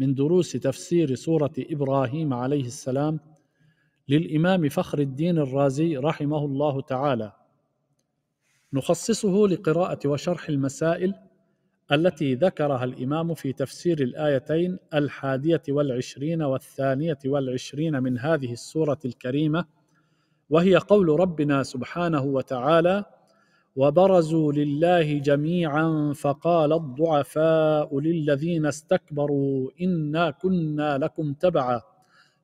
من دروس تفسير سورة إبراهيم عليه السلام للإمام فخر الدين الرازي رحمه الله تعالى نخصصه لقراءة وشرح المسائل التي ذكرها الإمام في تفسير الآيتين الحادية والعشرين والثانية والعشرين من هذه السورة الكريمة وهي قول ربنا سبحانه وتعالى وبرزوا لله جميعا فقال الضعفاء للذين استكبروا انا كنا لكم تبعا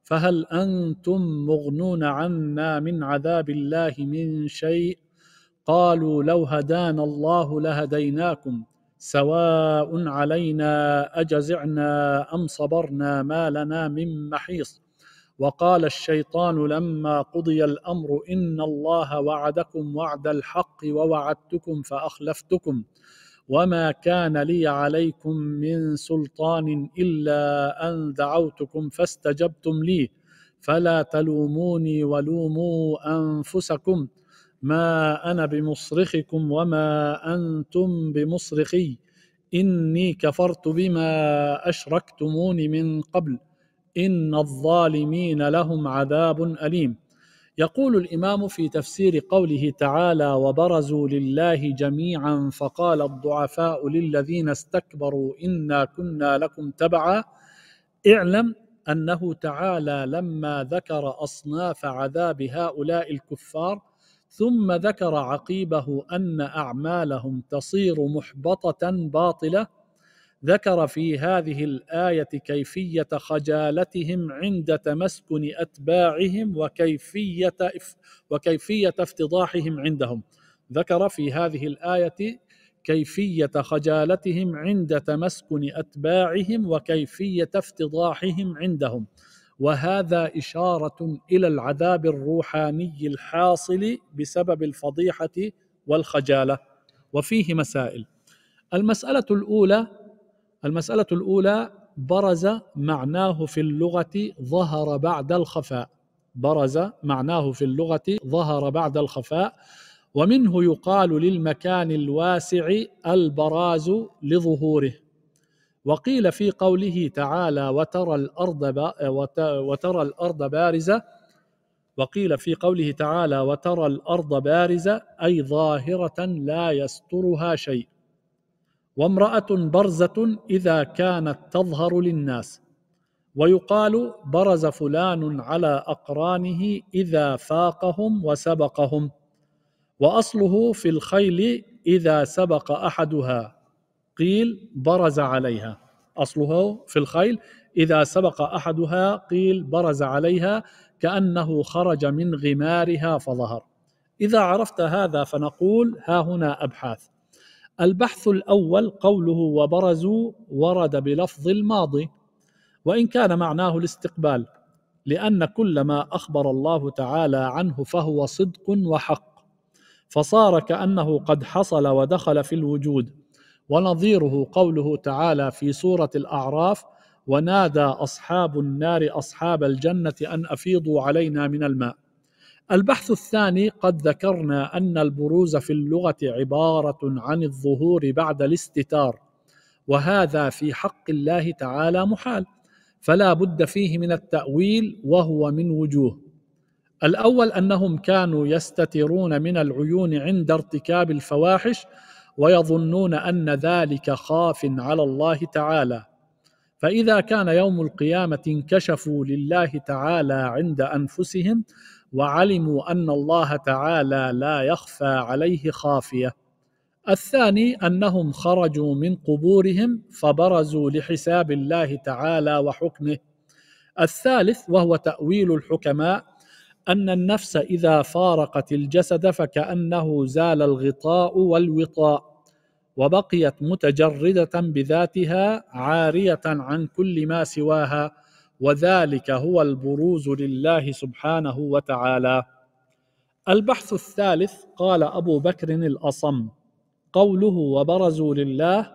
فهل انتم مغنون عنا من عذاب الله من شيء قالوا لو هدانا الله لهديناكم سواء علينا اجزعنا ام صبرنا ما لنا من محيص وقال الشيطان لما قضي الامر ان الله وعدكم وعد الحق ووعدتكم فاخلفتكم وما كان لي عليكم من سلطان الا ان دعوتكم فاستجبتم لي فلا تلوموني ولوموا انفسكم ما انا بمصرخكم وما انتم بمصرخي اني كفرت بما اشركتمون من قبل إن الظالمين لهم عذاب أليم يقول الإمام في تفسير قوله تعالى وبرزوا لله جميعا فقال الضعفاء للذين استكبروا إنا كنا لكم تبعا اعلم أنه تعالى لما ذكر أصناف عذاب هؤلاء الكفار ثم ذكر عقيبه أن أعمالهم تصير محبطة باطلة ذكر في هذه الايه كيفيه خجالتهم عند تمسكن اتباعهم وكيفيه وكيفيه افتضاحهم عندهم ذكر في هذه الايه كيفيه خجالتهم عند تمسكن اتباعهم وكيفيه افتضاحهم عندهم وهذا اشاره الى العذاب الروحاني الحاصل بسبب الفضيحه والخجاله وفيه مسائل المساله الاولى المسألة الأولى برز معناه في اللغة ظهر بعد الخفاء برز معناه في اللغة ظهر بعد الخفاء ومنه يقال للمكان الواسع البراز لظهوره وقيل في قوله تعالى وترى الأرض وترى الأرض بارزة وقيل في قوله تعالى وترى الأرض بارزة أي ظاهرة لا يسترها شيء وامراه برزه اذا كانت تظهر للناس ويقال برز فلان على اقرانه اذا فاقهم وسبقهم واصله في الخيل اذا سبق احدها قيل برز عليها اصله في الخيل اذا سبق احدها قيل برز عليها كانه خرج من غمارها فظهر اذا عرفت هذا فنقول ها هنا ابحاث البحث الأول قوله وبرزوا ورد بلفظ الماضي وإن كان معناه الاستقبال لأن كل ما أخبر الله تعالى عنه فهو صدق وحق فصار كأنه قد حصل ودخل في الوجود ونظيره قوله تعالى في سورة الأعراف ونادى أصحاب النار أصحاب الجنة أن أفيضوا علينا من الماء البحث الثاني قد ذكرنا ان البروز في اللغه عباره عن الظهور بعد الاستتار وهذا في حق الله تعالى محال فلا بد فيه من التاويل وهو من وجوه الاول انهم كانوا يستترون من العيون عند ارتكاب الفواحش ويظنون ان ذلك خاف على الله تعالى فاذا كان يوم القيامه انكشفوا لله تعالى عند انفسهم وعلموا ان الله تعالى لا يخفى عليه خافيه الثاني انهم خرجوا من قبورهم فبرزوا لحساب الله تعالى وحكمه الثالث وهو تاويل الحكماء ان النفس اذا فارقت الجسد فكانه زال الغطاء والوطاء وبقيت متجرده بذاتها عاريه عن كل ما سواها وذلك هو البروز لله سبحانه وتعالى البحث الثالث قال ابو بكر الاصم قوله وبرزوا لله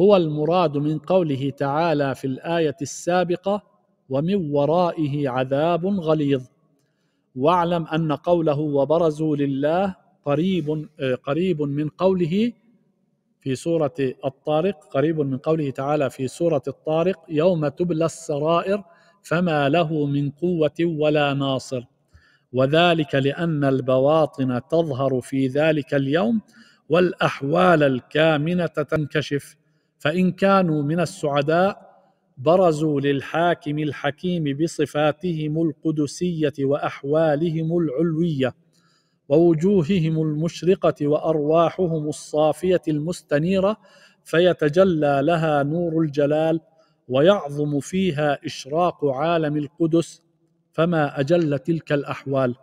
هو المراد من قوله تعالى في الايه السابقه ومن ورائه عذاب غليظ واعلم ان قوله وبرزوا لله قريب قريب من قوله في سورة الطارق قريب من قوله تعالى في سورة الطارق يوم تبلى السرائر فما له من قوه ولا ناصر وذلك لان البواطن تظهر في ذلك اليوم والاحوال الكامنه تنكشف فان كانوا من السعداء برزوا للحاكم الحكيم بصفاتهم القدسيه واحوالهم العلويه ووجوههم المشرقه وارواحهم الصافيه المستنيره فيتجلى لها نور الجلال ويعظم فيها اشراق عالم القدس فما اجل تلك الاحوال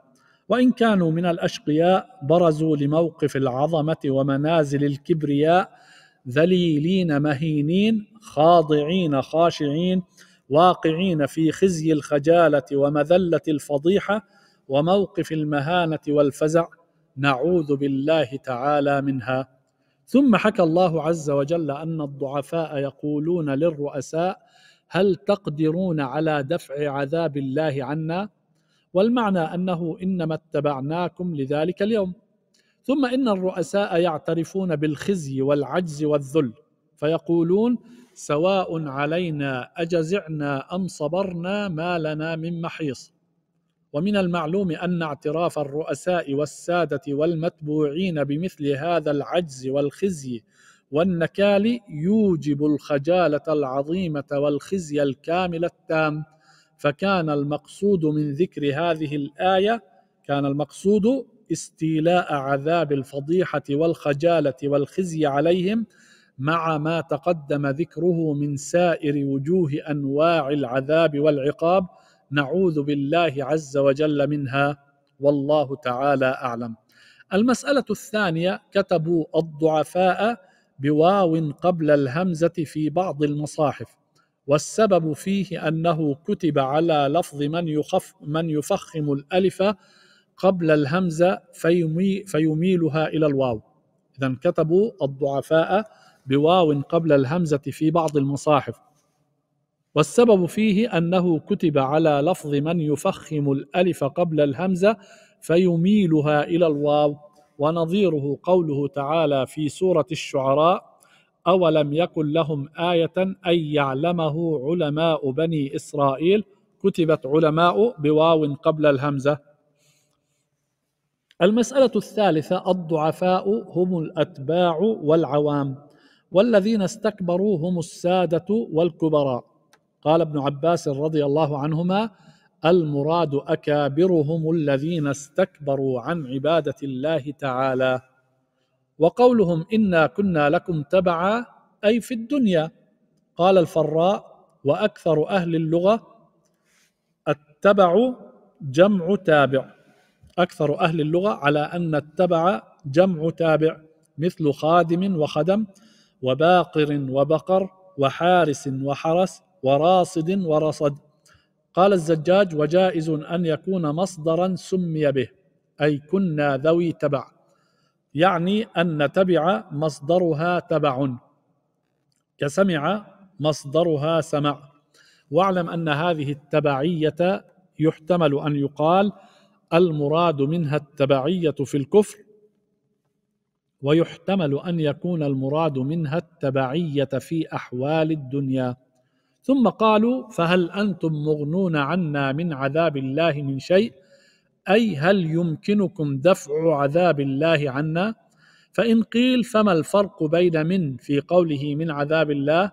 وان كانوا من الاشقياء برزوا لموقف العظمه ومنازل الكبرياء ذليلين مهينين خاضعين خاشعين واقعين في خزي الخجاله ومذله الفضيحه وموقف المهانه والفزع نعوذ بالله تعالى منها ثم حكى الله عز وجل ان الضعفاء يقولون للرؤساء هل تقدرون على دفع عذاب الله عنا والمعنى انه انما اتبعناكم لذلك اليوم ثم ان الرؤساء يعترفون بالخزي والعجز والذل فيقولون سواء علينا اجزعنا ام صبرنا ما لنا من محيص ومن المعلوم ان اعتراف الرؤساء والساده والمتبوعين بمثل هذا العجز والخزي والنكال يوجب الخجاله العظيمه والخزي الكامل التام فكان المقصود من ذكر هذه الايه كان المقصود استيلاء عذاب الفضيحه والخجاله والخزي عليهم مع ما تقدم ذكره من سائر وجوه انواع العذاب والعقاب نعوذ بالله عز وجل منها والله تعالى اعلم. المساله الثانيه كتبوا الضعفاء بواو قبل الهمزه في بعض المصاحف والسبب فيه انه كتب على لفظ من يخف من يفخم الالف قبل الهمزه فيمي فيميلها الى الواو اذا كتبوا الضعفاء بواو قبل الهمزه في بعض المصاحف والسبب فيه أنه كتب على لفظ من يفخم الألف قبل الهمزة فيميلها إلى الواو ونظيره قوله تعالى في سورة الشعراء أولم يكن لهم آية أن يعلمه علماء بني إسرائيل كتبت علماء بواو قبل الهمزة المسألة الثالثة الضعفاء هم الأتباع والعوام والذين استكبروا هم السادة والكبراء قال ابن عباس رضي الله عنهما المراد اكابرهم الذين استكبروا عن عباده الله تعالى وقولهم انا كنا لكم تبعا اي في الدنيا قال الفراء واكثر اهل اللغه التبع جمع تابع اكثر اهل اللغه على ان التبع جمع تابع مثل خادم وخدم وباقر وبقر وحارس وحرس وراصد ورصد قال الزجاج وجائز أن يكون مصدرا سمي به أي كنا ذوي تبع يعني أن تبع مصدرها تبع كسمع مصدرها سمع واعلم أن هذه التبعية يحتمل أن يقال المراد منها التبعية في الكفر ويحتمل أن يكون المراد منها التبعية في أحوال الدنيا ثم قالوا فهل انتم مغنون عنا من عذاب الله من شيء اي هل يمكنكم دفع عذاب الله عنا فان قيل فما الفرق بين من في قوله من عذاب الله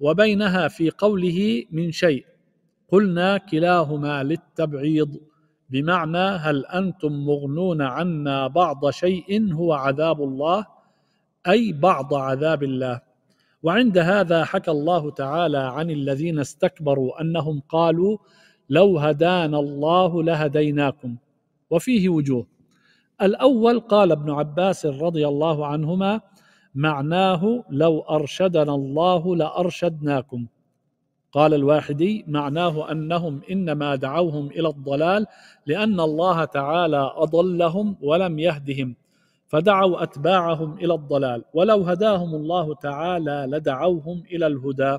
وبينها في قوله من شيء قلنا كلاهما للتبعيض بمعنى هل انتم مغنون عنا بعض شيء هو عذاب الله اي بعض عذاب الله وعند هذا حكى الله تعالى عن الذين استكبروا انهم قالوا لو هدانا الله لهديناكم وفيه وجوه الاول قال ابن عباس رضي الله عنهما معناه لو ارشدنا الله لارشدناكم قال الواحدي معناه انهم انما دعوهم الى الضلال لان الله تعالى اضلهم ولم يهدهم فدعوا اتباعهم الى الضلال ولو هداهم الله تعالى لدعوهم الى الهدى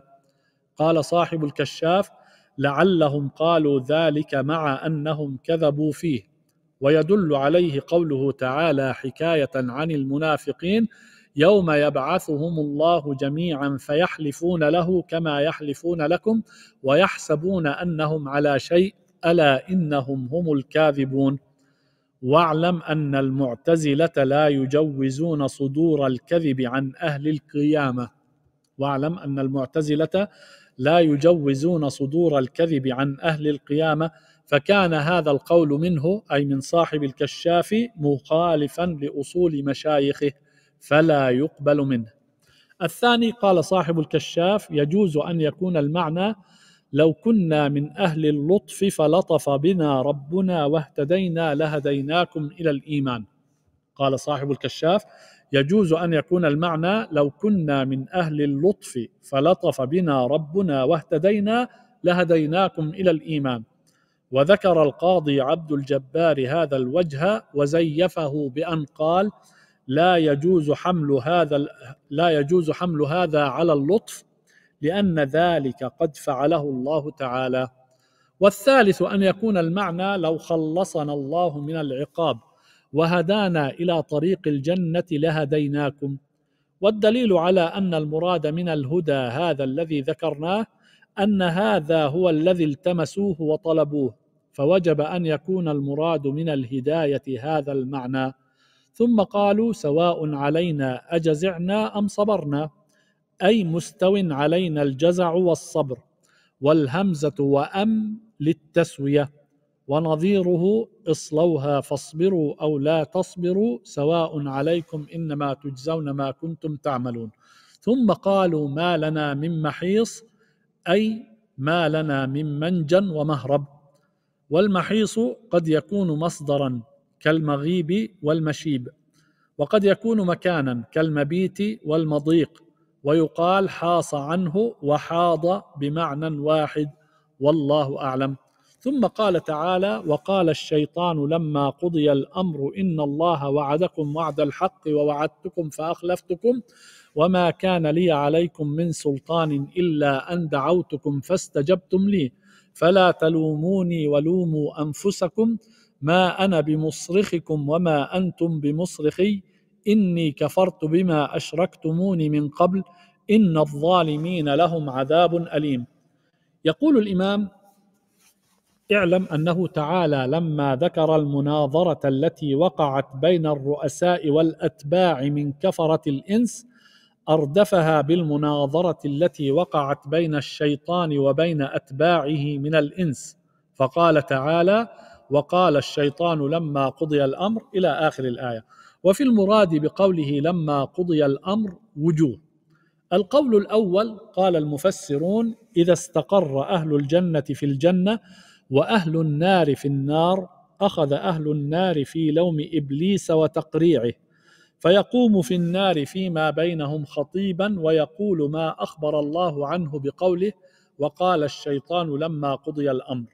قال صاحب الكشاف لعلهم قالوا ذلك مع انهم كذبوا فيه ويدل عليه قوله تعالى حكايه عن المنافقين يوم يبعثهم الله جميعا فيحلفون له كما يحلفون لكم ويحسبون انهم على شيء الا انهم هم الكاذبون واعلم ان المعتزله لا يجوزون صدور الكذب عن اهل القيامه واعلم ان المعتزله لا يجوزون صدور الكذب عن اهل القيامه فكان هذا القول منه اي من صاحب الكشاف مخالفا لاصول مشايخه فلا يقبل منه الثاني قال صاحب الكشاف يجوز ان يكون المعنى لو كنا من أهل اللطف فلطف بنا ربنا واهتدينا لهديناكم إلى الإيمان قال صاحب الكشاف يجوز أن يكون المعنى لو كنا من أهل اللطف فلطف بنا ربنا واهتدينا لهديناكم إلى الإيمان وذكر القاضي عبد الجبار هذا الوجه وزيفه بأن قال لا يجوز حمل هذا لا يجوز حمل هذا على اللطف لأن ذلك قد فعله الله تعالى والثالث أن يكون المعنى لو خلصنا الله من العقاب وهدانا إلى طريق الجنة لهديناكم والدليل على أن المراد من الهدى هذا الذي ذكرناه أن هذا هو الذي التمسوه وطلبوه فوجب أن يكون المراد من الهداية هذا المعنى ثم قالوا سواء علينا أجزعنا أم صبرنا أي مستو علينا الجزع والصبر والهمزة وأم للتسوية ونظيره اصلوها فاصبروا أو لا تصبروا سواء عليكم إنما تجزون ما كنتم تعملون ثم قالوا ما لنا من محيص أي ما لنا من منجا ومهرب والمحيص قد يكون مصدرا كالمغيب والمشيب وقد يكون مكانا كالمبيت والمضيق ويقال حاص عنه وحاض بمعنى واحد والله اعلم ثم قال تعالى وقال الشيطان لما قضي الامر ان الله وعدكم وعد الحق ووعدتكم فاخلفتكم وما كان لي عليكم من سلطان الا ان دعوتكم فاستجبتم لي فلا تلوموني ولوموا انفسكم ما انا بمصرخكم وما انتم بمصرخي إني كفرت بما أشركتموني من قبل إن الظالمين لهم عذاب أليم يقول الإمام اعلم أنه تعالى لما ذكر المناظرة التي وقعت بين الرؤساء والأتباع من كفرة الإنس أردفها بالمناظرة التي وقعت بين الشيطان وبين أتباعه من الإنس فقال تعالى وقال الشيطان لما قضي الأمر إلى آخر الآية وفي المراد بقوله لما قضي الامر وجوه القول الاول قال المفسرون اذا استقر اهل الجنه في الجنه واهل النار في النار اخذ اهل النار في لوم ابليس وتقريعه فيقوم في النار فيما بينهم خطيبا ويقول ما اخبر الله عنه بقوله وقال الشيطان لما قضي الامر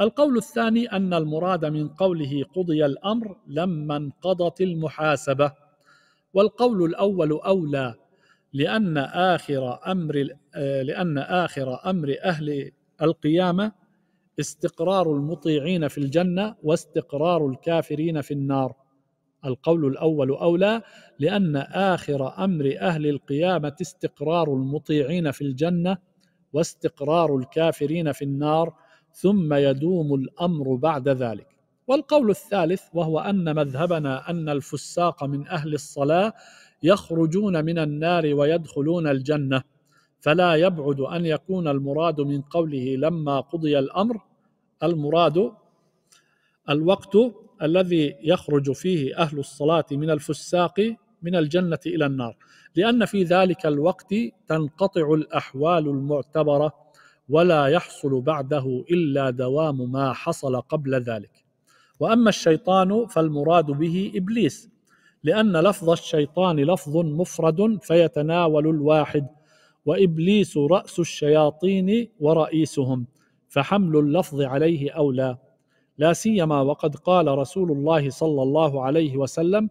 القول الثاني أن المراد من قوله قضي الأمر لما انقضت المحاسبة والقول الأول أولى لأن آخر أمر آه، لأن آخر أمر أهل القيامة استقرار المطيعين في الجنة واستقرار الكافرين في النار القول الأول أولى لأن آخر أمر أهل القيامة استقرار المطيعين في الجنة واستقرار الكافرين في النار ثم يدوم الامر بعد ذلك والقول الثالث وهو ان مذهبنا ان الفساق من اهل الصلاه يخرجون من النار ويدخلون الجنه فلا يبعد ان يكون المراد من قوله لما قضي الامر المراد الوقت الذي يخرج فيه اهل الصلاه من الفساق من الجنه الى النار لان في ذلك الوقت تنقطع الاحوال المعتبره ولا يحصل بعده الا دوام ما حصل قبل ذلك واما الشيطان فالمراد به ابليس لان لفظ الشيطان لفظ مفرد فيتناول الواحد وابليس راس الشياطين ورئيسهم فحمل اللفظ عليه اولى لا سيما وقد قال رسول الله صلى الله عليه وسلم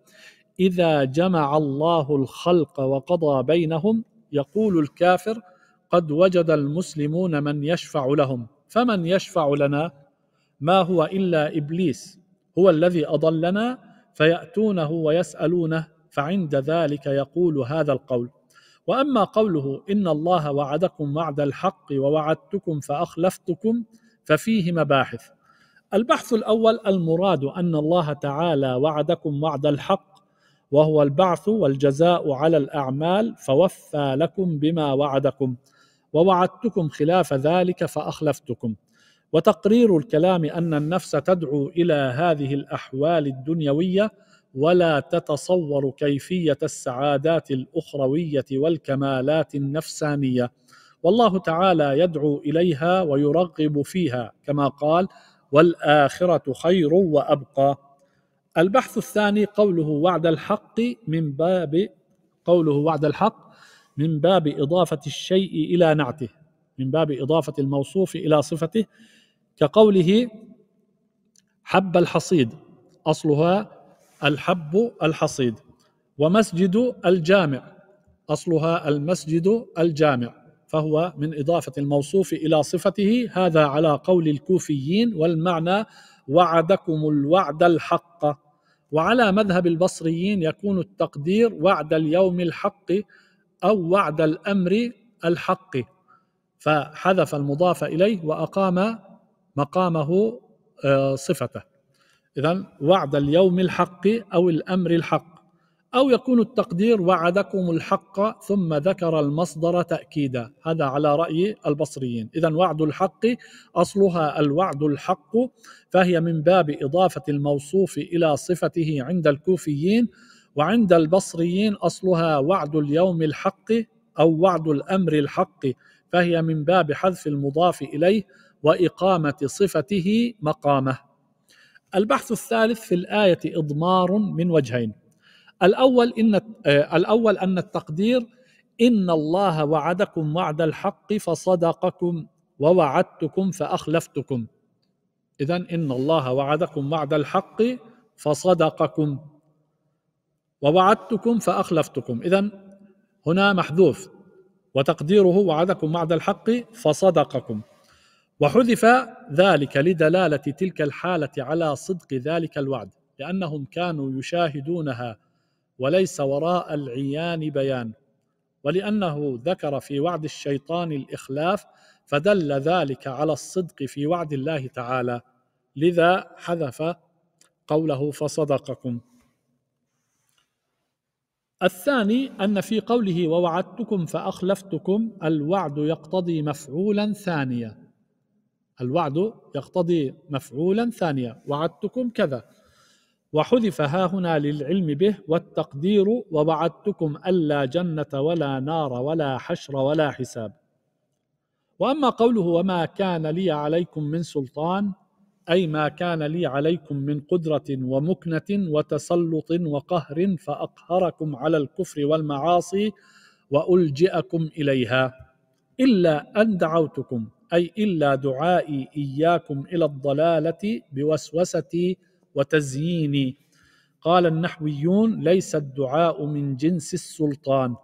اذا جمع الله الخلق وقضى بينهم يقول الكافر قد وجد المسلمون من يشفع لهم فمن يشفع لنا ما هو الا ابليس هو الذي اضلنا فياتونه ويسالونه فعند ذلك يقول هذا القول واما قوله ان الله وعدكم وعد الحق ووعدتكم فاخلفتكم ففيه مباحث البحث الاول المراد ان الله تعالى وعدكم وعد الحق وهو البعث والجزاء على الاعمال فوفى لكم بما وعدكم ووعدتكم خلاف ذلك فاخلفتكم وتقرير الكلام ان النفس تدعو الى هذه الاحوال الدنيويه ولا تتصور كيفيه السعادات الاخرويه والكمالات النفسانيه والله تعالى يدعو اليها ويرغب فيها كما قال والاخره خير وابقى البحث الثاني قوله وعد الحق من باب قوله وعد الحق من باب إضافة الشيء إلى نعته من باب إضافة الموصوف إلى صفته كقوله حب الحصيد أصلها الحب الحصيد ومسجد الجامع أصلها المسجد الجامع فهو من إضافة الموصوف إلى صفته هذا على قول الكوفيين والمعنى وعدكم الوعد الحق وعلى مذهب البصريين يكون التقدير وعد اليوم الحق أو وعد الأمر الحق فحذف المضاف إليه وأقام مقامه آه، صفته إذا وعد اليوم الحق أو الأمر الحق أو يكون التقدير وعدكم الحق ثم ذكر المصدر تأكيدا هذا على رأي البصريين إذا وعد الحق أصلها الوعد الحق فهي من باب إضافة الموصوف إلى صفته عند الكوفيين وعند البصريين اصلها وعد اليوم الحق او وعد الامر الحق فهي من باب حذف المضاف اليه واقامه صفته مقامه. البحث الثالث في الايه اضمار من وجهين. الاول ان آه، الاول ان التقدير ان الله وعدكم وعد الحق فصدقكم ووعدتكم فاخلفتكم. اذا ان الله وعدكم وعد الحق فصدقكم ووعدتكم فأخلفتكم إذا هنا محذوف وتقديره وعدكم وعد الحق فصدقكم وحذف ذلك لدلالة تلك الحالة على صدق ذلك الوعد لأنهم كانوا يشاهدونها وليس وراء العيان بيان ولأنه ذكر في وعد الشيطان الإخلاف فدل ذلك على الصدق في وعد الله تعالى لذا حذف قوله فصدقكم الثاني أن في قوله ووعدتكم فأخلفتكم الوعد يقتضي مفعولا ثانية الوعد يقتضي مفعولا ثانية وعدتكم كذا وحذف ها هنا للعلم به والتقدير ووعدتكم ألا جنة ولا نار ولا حشر ولا حساب وأما قوله وما كان لي عليكم من سلطان أي ما كان لي عليكم من قدرة ومكنة وتسلط وقهر فأقهركم على الكفر والمعاصي وألجئكم إليها إلا أن دعوتكم أي إلا دعائي إياكم إلى الضلالة بوسوستي وتزييني قال النحويون ليس الدعاء من جنس السلطان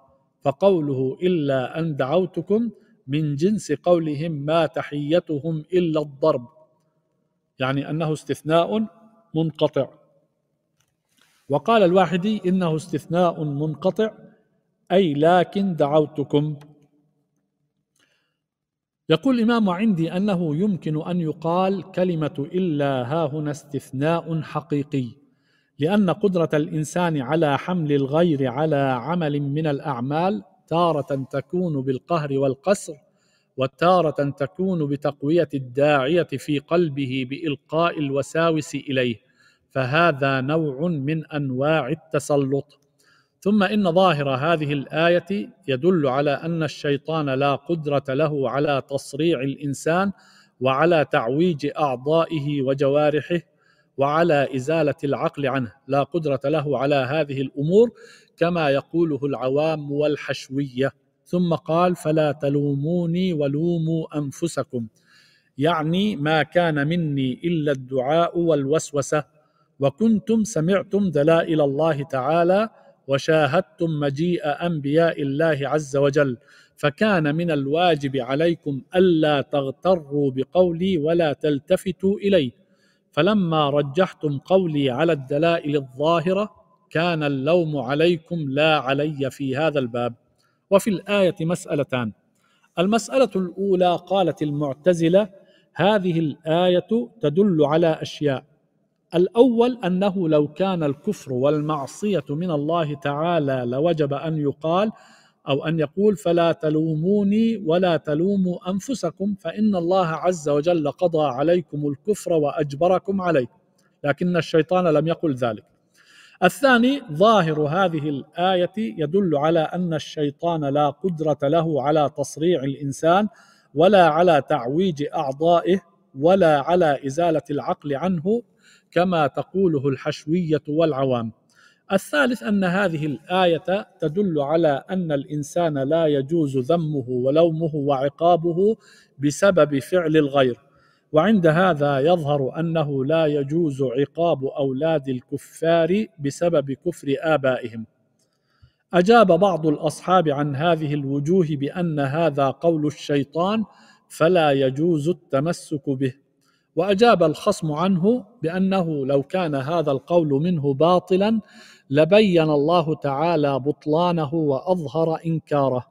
فقوله إلا أن دعوتكم من جنس قولهم ما تحيتهم إلا الضرب يعني أنه استثناء منقطع وقال الواحدي إنه استثناء منقطع أي لكن دعوتكم يقول الإمام عندي أنه يمكن أن يقال كلمة إلا ها هنا استثناء حقيقي لأن قدرة الإنسان على حمل الغير على عمل من الأعمال تارة تكون بالقهر والقسر وتارة تكون بتقوية الداعية في قلبه بإلقاء الوساوس إليه فهذا نوع من أنواع التسلط ثم إن ظاهر هذه الآية يدل على أن الشيطان لا قدرة له على تصريع الإنسان وعلى تعويج أعضائه وجوارحه وعلى إزالة العقل عنه لا قدرة له على هذه الأمور كما يقوله العوام والحشوية ثم قال فلا تلوموني ولوموا انفسكم يعني ما كان مني الا الدعاء والوسوسه وكنتم سمعتم دلائل الله تعالى وشاهدتم مجيء انبياء الله عز وجل فكان من الواجب عليكم الا تغتروا بقولي ولا تلتفتوا الي فلما رجحتم قولي على الدلائل الظاهره كان اللوم عليكم لا علي في هذا الباب وفي الآية مسألتان المسألة الأولى قالت المعتزلة هذه الآية تدل على أشياء الأول أنه لو كان الكفر والمعصية من الله تعالى لوجب أن يقال أو أن يقول فلا تلوموني ولا تلوموا أنفسكم فإن الله عز وجل قضى عليكم الكفر وأجبركم عليه لكن الشيطان لم يقل ذلك الثاني ظاهر هذه الايه يدل على ان الشيطان لا قدره له على تصريع الانسان ولا على تعويج اعضائه ولا على ازاله العقل عنه كما تقوله الحشويه والعوام الثالث ان هذه الايه تدل على ان الانسان لا يجوز ذمه ولومه وعقابه بسبب فعل الغير وعند هذا يظهر انه لا يجوز عقاب اولاد الكفار بسبب كفر ابائهم اجاب بعض الاصحاب عن هذه الوجوه بان هذا قول الشيطان فلا يجوز التمسك به واجاب الخصم عنه بانه لو كان هذا القول منه باطلا لبين الله تعالى بطلانه واظهر انكاره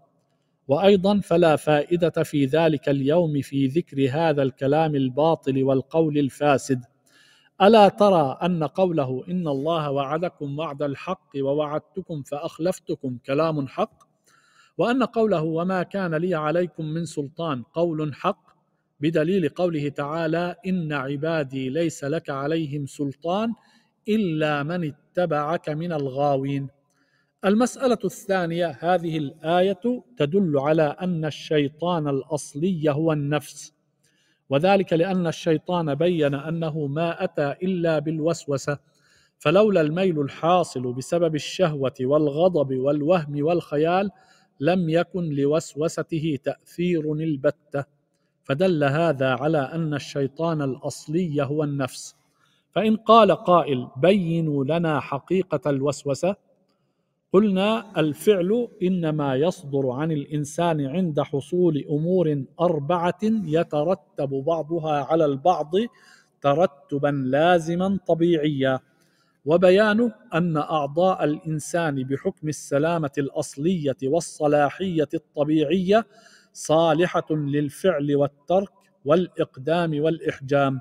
وايضا فلا فائده في ذلك اليوم في ذكر هذا الكلام الباطل والقول الفاسد الا ترى ان قوله ان الله وعدكم وعد الحق ووعدتكم فاخلفتكم كلام حق وان قوله وما كان لي عليكم من سلطان قول حق بدليل قوله تعالى ان عبادي ليس لك عليهم سلطان الا من اتبعك من الغاوين المسألة الثانية هذه الآية تدل على أن الشيطان الأصلي هو النفس وذلك لأن الشيطان بين أنه ما أتى إلا بالوسوسة فلولا الميل الحاصل بسبب الشهوة والغضب والوهم والخيال لم يكن لوسوسته تأثير البتة فدل هذا على أن الشيطان الأصلي هو النفس فإن قال قائل بينوا لنا حقيقة الوسوسة قلنا الفعل انما يصدر عن الانسان عند حصول امور اربعه يترتب بعضها على البعض ترتبا لازما طبيعيا وبيانه ان اعضاء الانسان بحكم السلامه الاصليه والصلاحيه الطبيعيه صالحه للفعل والترك والاقدام والاحجام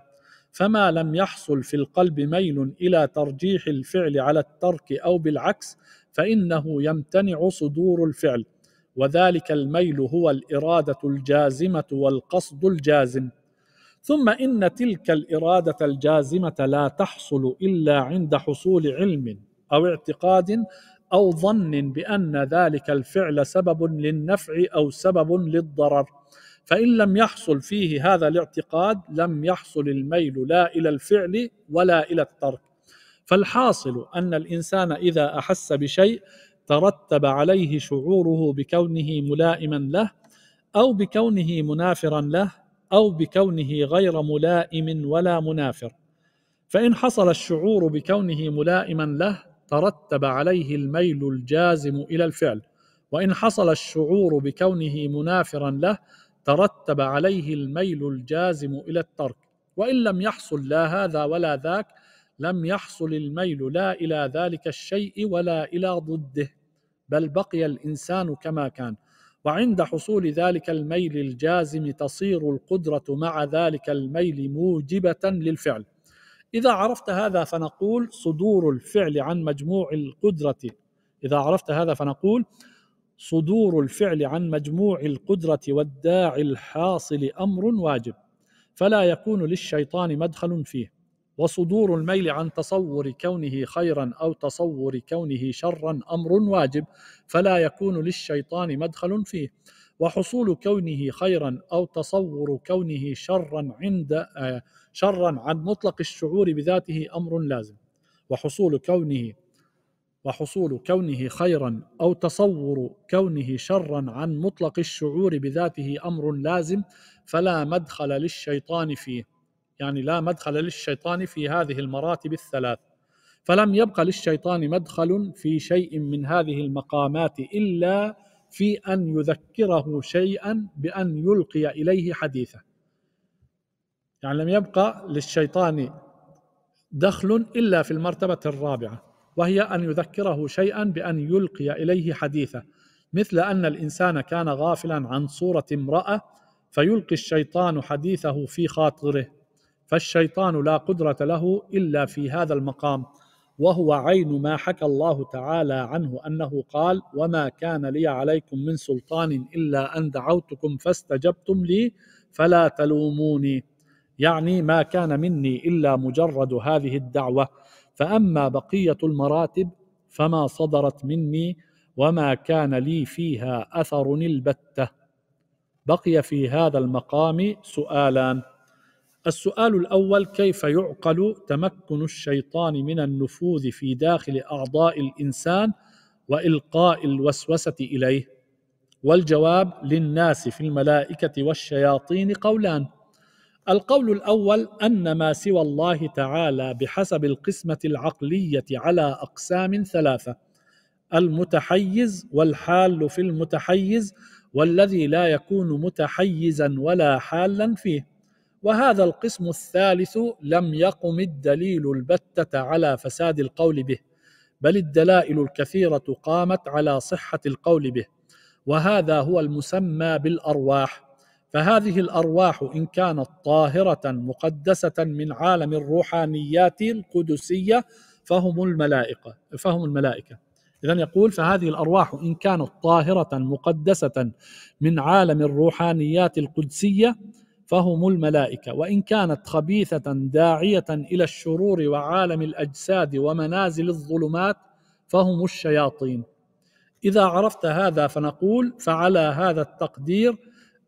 فما لم يحصل في القلب ميل الى ترجيح الفعل على الترك او بالعكس فانه يمتنع صدور الفعل وذلك الميل هو الاراده الجازمه والقصد الجازم ثم ان تلك الاراده الجازمه لا تحصل الا عند حصول علم او اعتقاد او ظن بان ذلك الفعل سبب للنفع او سبب للضرر فان لم يحصل فيه هذا الاعتقاد لم يحصل الميل لا الى الفعل ولا الى الترك فالحاصل ان الانسان اذا احس بشيء ترتب عليه شعوره بكونه ملائما له او بكونه منافرا له او بكونه غير ملائم ولا منافر فان حصل الشعور بكونه ملائما له ترتب عليه الميل الجازم الى الفعل وان حصل الشعور بكونه منافرا له ترتب عليه الميل الجازم الى الترك وان لم يحصل لا هذا ولا ذاك لم يحصل الميل لا الى ذلك الشيء ولا الى ضده بل بقي الانسان كما كان وعند حصول ذلك الميل الجازم تصير القدره مع ذلك الميل موجبه للفعل اذا عرفت هذا فنقول صدور الفعل عن مجموع القدره اذا عرفت هذا فنقول صدور الفعل عن مجموع القدره والداعي الحاصل امر واجب فلا يكون للشيطان مدخل فيه وصدور الميل عن تصور كونه خيرا او تصور كونه شرا امر واجب فلا يكون للشيطان مدخل فيه وحصول كونه خيرا او تصور كونه شرا عند آه، شرا عن مطلق الشعور بذاته امر لازم وحصول كونه وحصول كونه خيرا او تصور كونه شرا عن مطلق الشعور بذاته امر لازم فلا مدخل للشيطان فيه يعني لا مدخل للشيطان في هذه المراتب الثلاث فلم يبق للشيطان مدخل في شيء من هذه المقامات الا في ان يذكره شيئا بان يلقي اليه حديثه يعني لم يبقى للشيطان دخل الا في المرتبه الرابعه وهي ان يذكره شيئا بان يلقي اليه حديثه مثل ان الانسان كان غافلا عن صوره امراه فيلقي الشيطان حديثه في خاطره فالشيطان لا قدرة له إلا في هذا المقام وهو عين ما حكى الله تعالى عنه أنه قال وما كان لي عليكم من سلطان إلا أن دعوتكم فاستجبتم لي فلا تلوموني يعني ما كان مني إلا مجرد هذه الدعوة فأما بقية المراتب فما صدرت مني وما كان لي فيها أثر البتة بقي في هذا المقام سؤالان السؤال الاول كيف يعقل تمكن الشيطان من النفوذ في داخل اعضاء الانسان والقاء الوسوسه اليه والجواب للناس في الملائكه والشياطين قولان القول الاول ان ما سوى الله تعالى بحسب القسمه العقليه على اقسام ثلاثه المتحيز والحال في المتحيز والذي لا يكون متحيزا ولا حالا فيه وهذا القسم الثالث لم يقم الدليل البتة على فساد القول به بل الدلائل الكثيرة قامت على صحة القول به وهذا هو المسمى بالأرواح فهذه الأرواح إن كانت طاهرة مقدسة من عالم الروحانيات القدسية فهم الملائكة فهم الملائكة إذا يقول فهذه الأرواح إن كانت طاهرة مقدسة من عالم الروحانيات القدسية فهم الملائكة وإن كانت خبيثة داعية إلى الشرور وعالم الأجساد ومنازل الظلمات فهم الشياطين إذا عرفت هذا فنقول فعلى هذا التقدير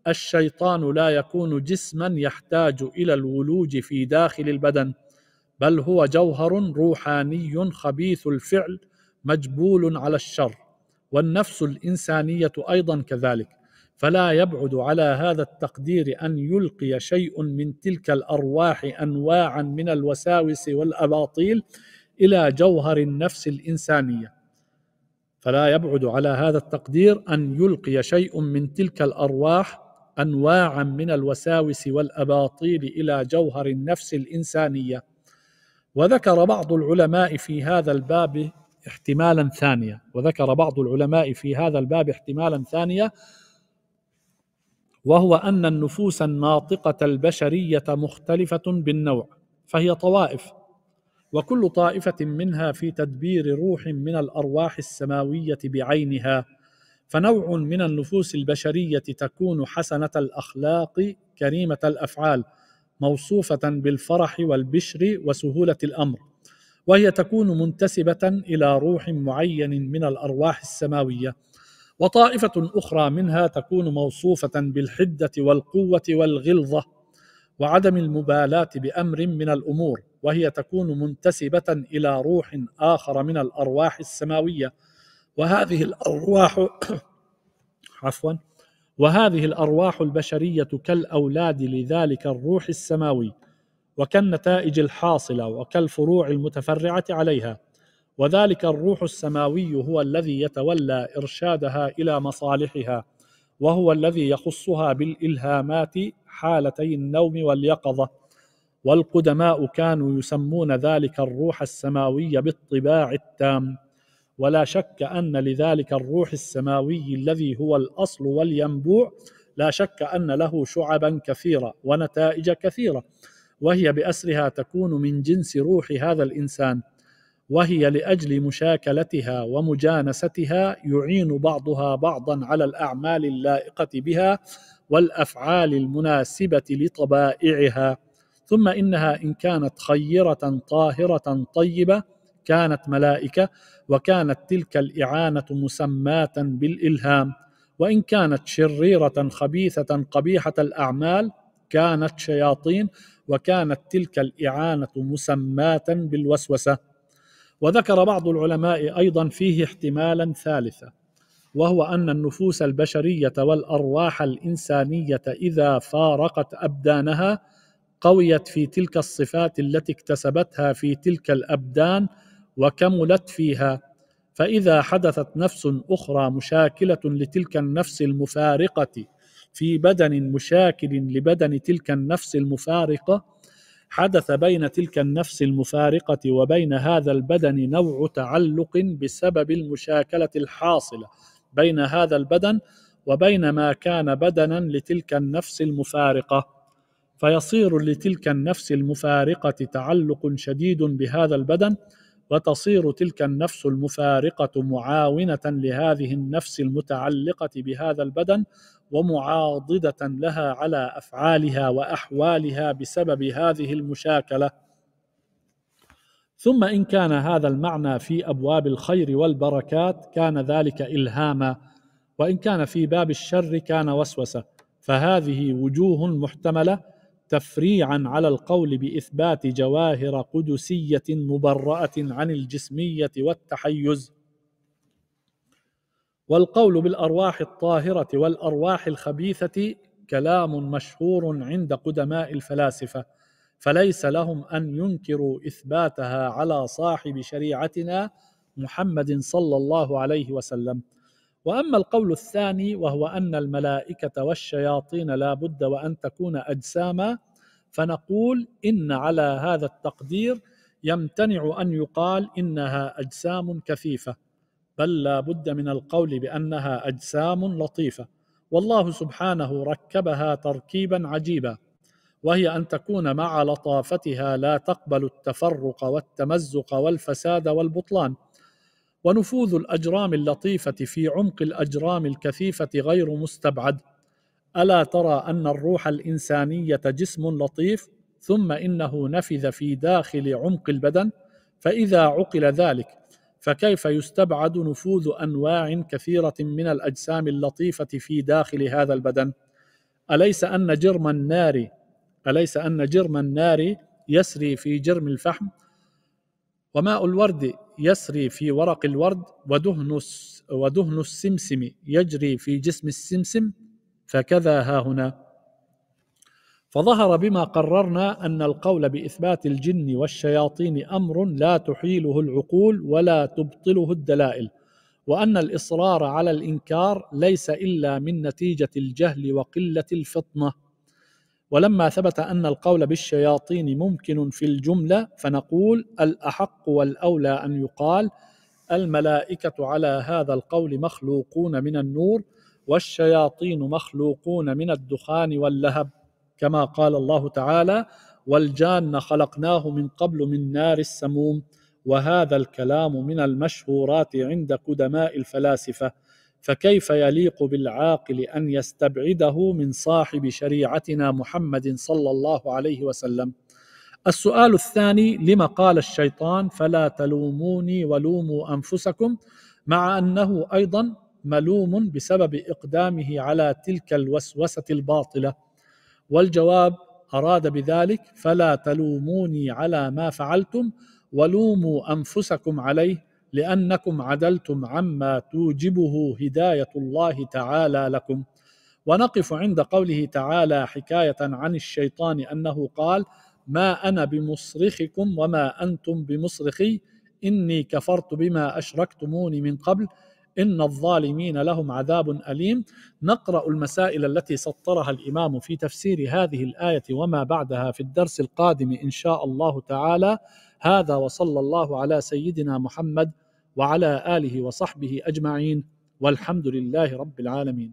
الشيطان لا يكون جسما يحتاج إلى الولوج في داخل البدن بل هو جوهر روحاني خبيث الفعل مجبول على الشر والنفس الإنسانية أيضا كذلك فلا يبعد على هذا التقدير ان يلقي شيء من تلك الارواح انواعا من الوساوس والاباطيل الى جوهر النفس الانسانيه فلا يبعد على هذا التقدير ان يلقي شيء من تلك الارواح انواعا من الوساوس والاباطيل الى جوهر النفس الانسانيه وذكر بعض العلماء في هذا الباب احتمالا ثانيه وذكر بعض العلماء في هذا الباب احتمالا ثانيه وهو ان النفوس الناطقه البشريه مختلفه بالنوع فهي طوائف وكل طائفه منها في تدبير روح من الارواح السماويه بعينها فنوع من النفوس البشريه تكون حسنه الاخلاق كريمه الافعال موصوفه بالفرح والبشر وسهوله الامر وهي تكون منتسبه الى روح معين من الارواح السماويه وطائفة أخرى منها تكون موصوفة بالحدة والقوة والغلظة وعدم المبالاة بأمر من الأمور وهي تكون منتسبة إلى روح آخر من الأرواح السماوية وهذه الأرواح عفوا وهذه الأرواح البشرية كالأولاد لذلك الروح السماوي وكالنتائج الحاصلة وكالفروع المتفرعة عليها وذلك الروح السماوي هو الذي يتولى ارشادها الى مصالحها وهو الذي يخصها بالالهامات حالتي النوم واليقظه والقدماء كانوا يسمون ذلك الروح السماوي بالطباع التام ولا شك ان لذلك الروح السماوي الذي هو الاصل والينبوع لا شك ان له شعبا كثيره ونتائج كثيره وهي باسرها تكون من جنس روح هذا الانسان وهي لاجل مشاكلتها ومجانستها يعين بعضها بعضا على الاعمال اللائقه بها والافعال المناسبه لطبائعها ثم انها ان كانت خيره طاهره طيبه كانت ملائكه وكانت تلك الاعانه مسماه بالالهام وان كانت شريره خبيثه قبيحه الاعمال كانت شياطين وكانت تلك الاعانه مسماه بالوسوسه وذكر بعض العلماء ايضا فيه احتمالا ثالثا وهو ان النفوس البشريه والارواح الانسانيه اذا فارقت ابدانها قويت في تلك الصفات التي اكتسبتها في تلك الابدان وكملت فيها فاذا حدثت نفس اخرى مشاكله لتلك النفس المفارقه في بدن مشاكل لبدن تلك النفس المفارقه حدث بين تلك النفس المفارقة وبين هذا البدن نوع تعلق بسبب المشاكلة الحاصلة بين هذا البدن وبين ما كان بدنا لتلك النفس المفارقة فيصير لتلك النفس المفارقة تعلق شديد بهذا البدن وتصير تلك النفس المفارقة معاونة لهذه النفس المتعلقة بهذا البدن ومعاضده لها على افعالها واحوالها بسبب هذه المشاكله ثم ان كان هذا المعنى في ابواب الخير والبركات كان ذلك الهاما وان كان في باب الشر كان وسوسه فهذه وجوه محتمله تفريعا على القول باثبات جواهر قدسيه مبراه عن الجسميه والتحيز والقول بالارواح الطاهره والارواح الخبيثه كلام مشهور عند قدماء الفلاسفه فليس لهم ان ينكروا اثباتها على صاحب شريعتنا محمد صلى الله عليه وسلم واما القول الثاني وهو ان الملائكه والشياطين لا بد وان تكون اجساما فنقول ان على هذا التقدير يمتنع ان يقال انها اجسام كثيفه بل لا بد من القول بانها اجسام لطيفه والله سبحانه ركبها تركيبا عجيبا وهي ان تكون مع لطافتها لا تقبل التفرق والتمزق والفساد والبطلان ونفوذ الاجرام اللطيفه في عمق الاجرام الكثيفه غير مستبعد الا ترى ان الروح الانسانيه جسم لطيف ثم انه نفذ في داخل عمق البدن فاذا عقل ذلك فكيف يستبعد نفوذ انواع كثيره من الاجسام اللطيفه في داخل هذا البدن اليس ان جرم النار اليس ان جرم النار يسري في جرم الفحم وماء الورد يسري في ورق الورد ودهن ودهن السمسم يجري في جسم السمسم فكذا ها هنا فظهر بما قررنا ان القول باثبات الجن والشياطين امر لا تحيله العقول ولا تبطله الدلائل وان الاصرار على الانكار ليس الا من نتيجه الجهل وقله الفطنه ولما ثبت ان القول بالشياطين ممكن في الجمله فنقول الاحق والاولى ان يقال الملائكه على هذا القول مخلوقون من النور والشياطين مخلوقون من الدخان واللهب كما قال الله تعالى والجان خلقناه من قبل من نار السموم وهذا الكلام من المشهورات عند قدماء الفلاسفه فكيف يليق بالعاقل ان يستبعده من صاحب شريعتنا محمد صلى الله عليه وسلم السؤال الثاني لما قال الشيطان فلا تلوموني ولوموا انفسكم مع انه ايضا ملوم بسبب اقدامه على تلك الوسوسه الباطله والجواب أراد بذلك فلا تلوموني على ما فعلتم ولوموا أنفسكم عليه لأنكم عدلتم عما توجبه هداية الله تعالى لكم ونقف عند قوله تعالى حكاية عن الشيطان أنه قال ما أنا بمصرخكم وما أنتم بمصرخي إني كفرت بما أشركتموني من قبل إن الظالمين لهم عذاب أليم نقرأ المسائل التي سطرها الإمام في تفسير هذه الآية وما بعدها في الدرس القادم إن شاء الله تعالى هذا وصلى الله على سيدنا محمد وعلى آله وصحبه أجمعين والحمد لله رب العالمين